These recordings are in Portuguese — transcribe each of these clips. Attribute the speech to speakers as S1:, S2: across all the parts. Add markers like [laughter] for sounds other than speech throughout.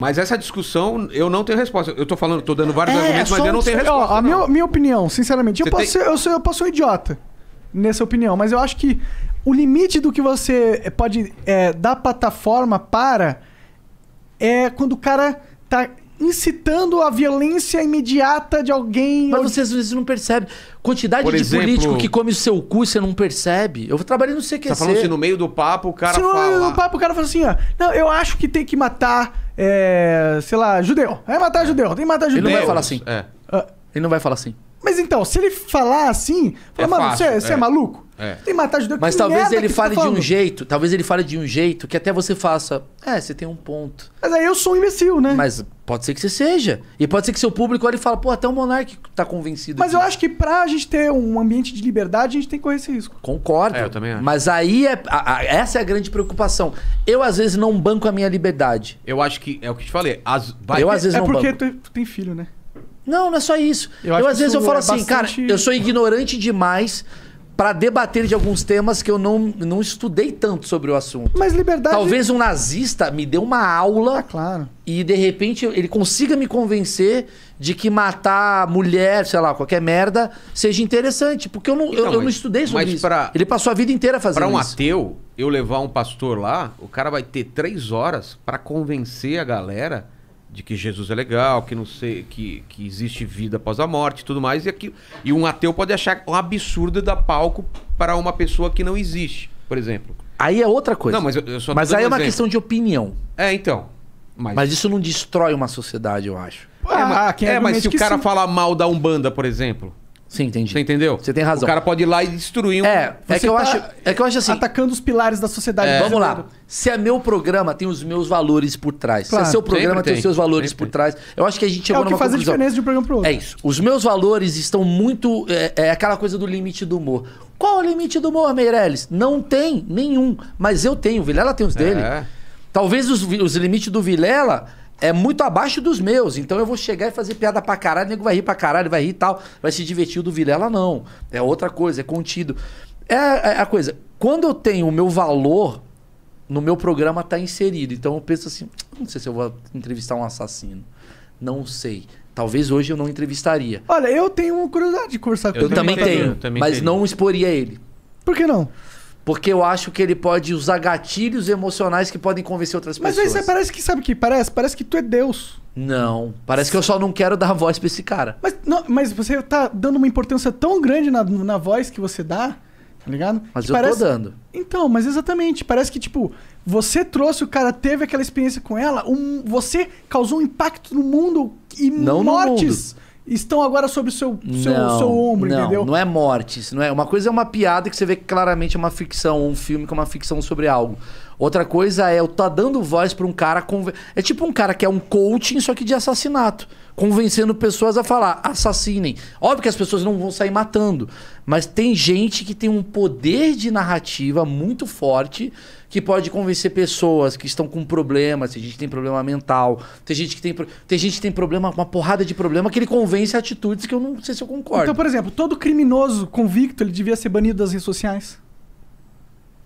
S1: Mas essa discussão, eu não tenho resposta. Eu tô falando, tô dando vários é, argumentos, mas eu não tenho resposta.
S2: Ó, a minha, minha opinião, sinceramente, eu posso, tem... ser, eu, sou, eu posso ser um idiota nessa opinião, mas eu acho que o limite do que você pode é, dar plataforma para é quando o
S3: cara tá incitando a violência imediata de alguém. Mas ou... você às vezes não percebe. Quantidade Por de exemplo... político que come o seu cu, você não percebe. Eu vou trabalhei no CQC. Tá falando assim, no meio
S1: do papo o cara Se fala... No meio do
S3: papo o cara fala assim, ó. Não, eu acho que tem que matar,
S2: é, sei lá, judeu. É matar judeu, tem que matar judeu. Ele não vai falar assim. É. Ah. ele não vai falar assim. Mas então, se ele falar assim, fala, é mano, você é, é, é maluco? É. Tem matar judeu Mas que talvez ele fale tá de um
S3: jeito, talvez ele fale de um jeito que até você faça. É, você tem um ponto. Mas aí eu sou um imbecil, né? Mas pode ser que você seja. E pode ser que seu público olhe e fale, pô, até o Monarque tá convencido. Mas eu acho que pra gente ter um ambiente de liberdade, a gente tem que correr esse risco. Concordo. É, eu também acho. Mas aí é, a, a, essa é a grande preocupação. Eu, às vezes, não banco a minha liberdade. Eu acho que é o que te falei. As... Vai... Eu, às vezes, é não banco. É
S1: porque tu
S2: tem filho, né?
S3: Não, não é só isso. Eu, eu às vezes eu falo é assim, bastante... cara, eu sou ignorante demais para debater de alguns temas que eu não, não estudei tanto sobre o assunto. Mas liberdade. Talvez um nazista me dê uma aula. Ah, claro. E de repente ele consiga me convencer de que matar mulher, sei lá, qualquer merda, seja interessante. Porque eu não, então, eu, eu mas, não estudei sobre mas isso. Pra, ele passou a vida inteira fazendo pra um isso. Para um
S1: ateu, eu levar um pastor lá, o cara vai ter três horas para convencer a galera de que Jesus é legal, que não sei, que, que existe vida após a morte e tudo mais, e, aqui e um ateu pode achar um absurdo dar palco para uma pessoa que não existe, por exemplo.
S3: Aí é outra coisa. Não, mas eu, eu só Mas aí é uma exemplo. questão de opinião. É, então. Mas... mas isso não destrói uma sociedade, eu acho. Ah, é, mas, é, mas se o cara sim. falar
S1: mal da Umbanda, por exemplo, Sim, entendi. Você entendeu? Você tem razão. O cara pode ir lá e destruir um. É, é que, eu tá acho,
S3: é que eu acho assim. Atacando os pilares da sociedade. É, vamos lá. Se é meu programa, tem os meus valores por trás. Claro, Se é seu programa, tem. tem os seus valores Sempre. por trás. Eu acho que a gente chegou é o que numa faz conclusão. a diferença de um programa pro outro. É isso. Os meus valores estão muito. É, é aquela coisa do limite do humor. Qual é o limite do humor, Meirelles? Não tem nenhum. Mas eu tenho. O Vilela tem os dele. É. Talvez os, os limites do Vilela é muito abaixo dos meus. Então eu vou chegar e fazer piada pra caralho, o nego vai rir pra caralho, vai rir e tal. Vai se divertir o do Vilela, não. É outra coisa, é contido. É, é, a coisa. Quando eu tenho o meu valor, no meu programa tá inserido. Então eu penso assim, hum, não sei se eu vou entrevistar um assassino. Não sei. Talvez hoje eu não entrevistaria. Olha, eu tenho uma curiosidade de conversar com Eu, também tenho, também mas não exporia ele. Por que não? Porque eu acho que ele pode usar gatilhos emocionais que podem convencer outras Mas pessoas. Mas aí você parece que sabe o que parece? Parece que tu é Deus. Não, parece que eu só não quero dar [laughs] voz pra esse cara. Mas, não, mas você tá dando
S2: uma importância tão grande na, na voz que você dá, tá ligado? Mas que eu parece... tô dando. Então, mas exatamente. Parece que, tipo, você trouxe, o cara teve aquela experiência com ela, um, você causou um impacto no mundo e não mortes. No mundo estão agora sobre o seu, seu, seu ombro, não, entendeu?
S3: Não é morte, isso não é. Uma coisa é uma piada que você vê que claramente é uma ficção, um filme que é uma ficção sobre algo. Outra coisa é eu tá dando voz para um cara. Conven... É tipo um cara que é um coaching, só que de assassinato. Convencendo pessoas a falar, assassinem. Óbvio que as pessoas não vão sair matando. Mas tem gente que tem um poder de narrativa muito forte que pode convencer pessoas que estão com problemas. Tem gente que tem problema mental, tem gente que tem, tem, gente que tem problema, uma porrada de problema, que ele convence atitudes que eu não sei se eu concordo. Então,
S2: por exemplo, todo criminoso convicto ele devia ser banido das redes sociais.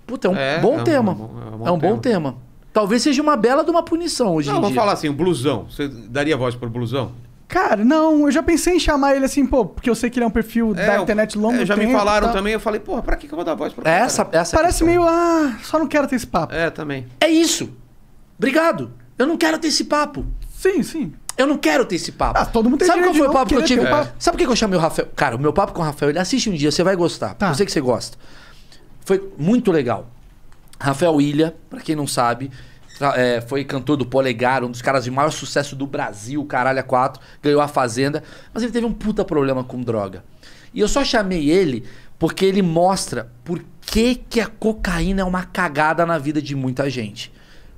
S3: Puta,
S1: é um é, é bom é tema. Um, é um, bom,
S2: tema. tema. Talvez seja uma bela de uma punição hoje não, em dia. Não, falar assim,
S1: o blusão. Você daria voz pro blusão?
S2: Cara, não, eu já pensei em chamar ele assim, pô, porque eu sei que ele é um perfil é, da internet longo é, já tempo. me falaram tá... também,
S1: eu falei, porra, pra que, que eu vou dar voz pra essa, cara? essa é Parece questão.
S2: meio,
S3: ah, só não quero ter esse papo. É, também. É isso. Obrigado. Eu não quero ter esse papo. Sim, sim. Eu não quero ter esse papo. Ah, todo mundo tem Sabe qual foi o papo que eu tive? É. Sabe por que eu chamei o Rafael? Cara, o meu papo com o Rafael, ele assiste um dia, você vai gostar. Tá. Eu sei que você gosta. Foi muito legal. Rafael Ilha, para quem não sabe, é, foi cantor do Polegar, um dos caras de maior sucesso do Brasil, caralho, a 4, ganhou a Fazenda, mas ele teve um puta problema com droga. E eu só chamei ele porque ele mostra por que, que a cocaína é uma cagada na vida de muita gente.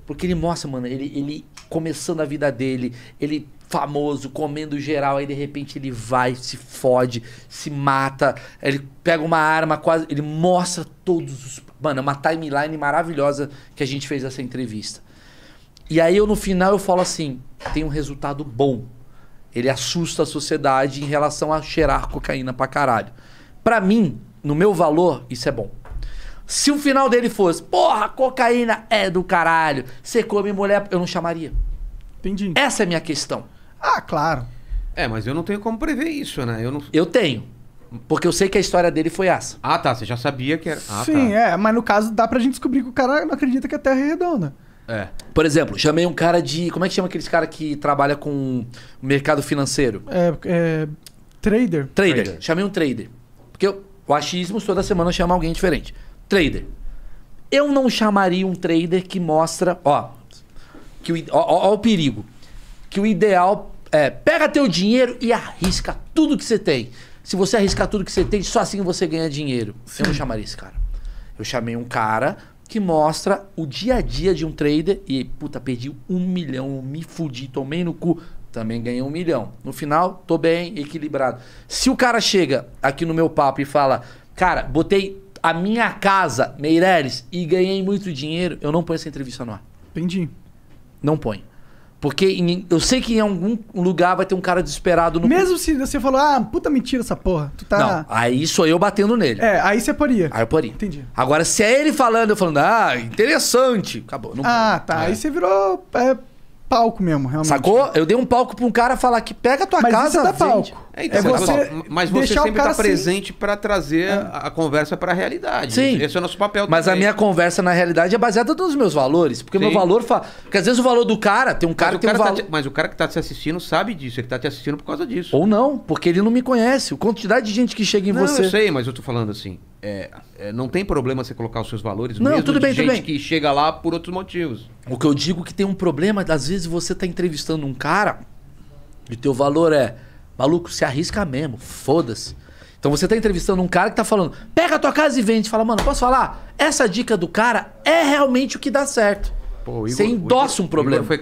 S3: Porque ele mostra, mano, ele, ele começando a vida dele, ele famoso, comendo geral, aí de repente ele vai, se fode, se mata, ele pega uma arma, quase. Ele mostra todos os. Mano, é uma timeline maravilhosa que a gente fez essa entrevista. E aí eu no final eu falo assim: tem um resultado bom. Ele assusta a sociedade em relação a cheirar cocaína pra caralho. Pra mim, no meu valor, isso é bom. Se o final dele fosse, porra, cocaína é do caralho, você come mulher, eu não chamaria. Entendi. Essa é a minha questão. Ah, claro.
S1: É, mas eu não tenho como prever isso, né? Eu, não... eu tenho.
S3: Porque eu sei que a história dele foi essa. Ah, tá. Você já sabia que era. Ah, Sim, tá. é. Mas no caso, dá pra gente descobrir que o cara não acredita que a Terra é redonda. É. Por exemplo, chamei um cara de. Como é que chama aqueles cara que trabalha com mercado financeiro? É. é trader. trader. trader. Chamei um trader. Porque eu, o achismo, toda semana chama alguém diferente trader. Eu não chamaria um trader que mostra, ó, que o, ó, ó, o perigo, que o ideal é pega teu dinheiro e arrisca tudo que você tem. Se você arriscar tudo que você tem, só assim você ganha dinheiro. Sim. Eu não chamaria esse cara. Eu chamei um cara que mostra o dia a dia de um trader e, puta, perdi um milhão, me fudi, tomei no cu, também ganhei um milhão. No final, tô bem, equilibrado. Se o cara chega aqui no meu papo e fala, cara, botei a minha casa, Meireles, e ganhei muito dinheiro, eu não ponho essa entrevista no ar. Entendi. Não ponho. Porque em, eu sei que em algum lugar vai ter um cara desesperado no. Mesmo se você falou, ah, puta mentira essa porra. Tu tá. Não, aí sou eu batendo nele. É, aí você poria. Aí eu poria. Entendi. Agora, se é ele falando, eu falando, ah, interessante. Acabou. Não ah, tá. É. Aí você virou. É, palco mesmo, realmente. Sacou? Eu dei um palco pra um cara falar que pega a tua mas casa. Isso é dá palco. É, então, é você palco. Tá mas você sempre tá assim. presente para trazer é. a conversa para a realidade. Sim. Esse é o nosso papel Mas também. a minha conversa na realidade é baseada nos meus valores. Porque Sim. meu valor fala. Porque às vezes o valor do cara tem um cara mas que tem um tá valor. Te...
S1: Mas o cara que tá te assistindo sabe disso, ele tá te assistindo por causa disso.
S3: Ou não, porque ele não me conhece. A quantidade de gente que chega em não, você. Eu
S1: sei, mas eu tô falando assim. É, é, não tem problema você colocar os seus valores, não, mesmo tudo bem, gente tudo bem.
S3: que chega lá por outros motivos. O que eu digo é que tem um problema, às vezes você está entrevistando um cara e teu valor é, maluco, se arrisca mesmo, foda-se. Então você está entrevistando um cara que está falando, pega a tua casa e vende. Fala, mano, posso falar? Essa dica do cara é realmente o que dá certo. Pô, Igor, você endossa um problema.
S1: foi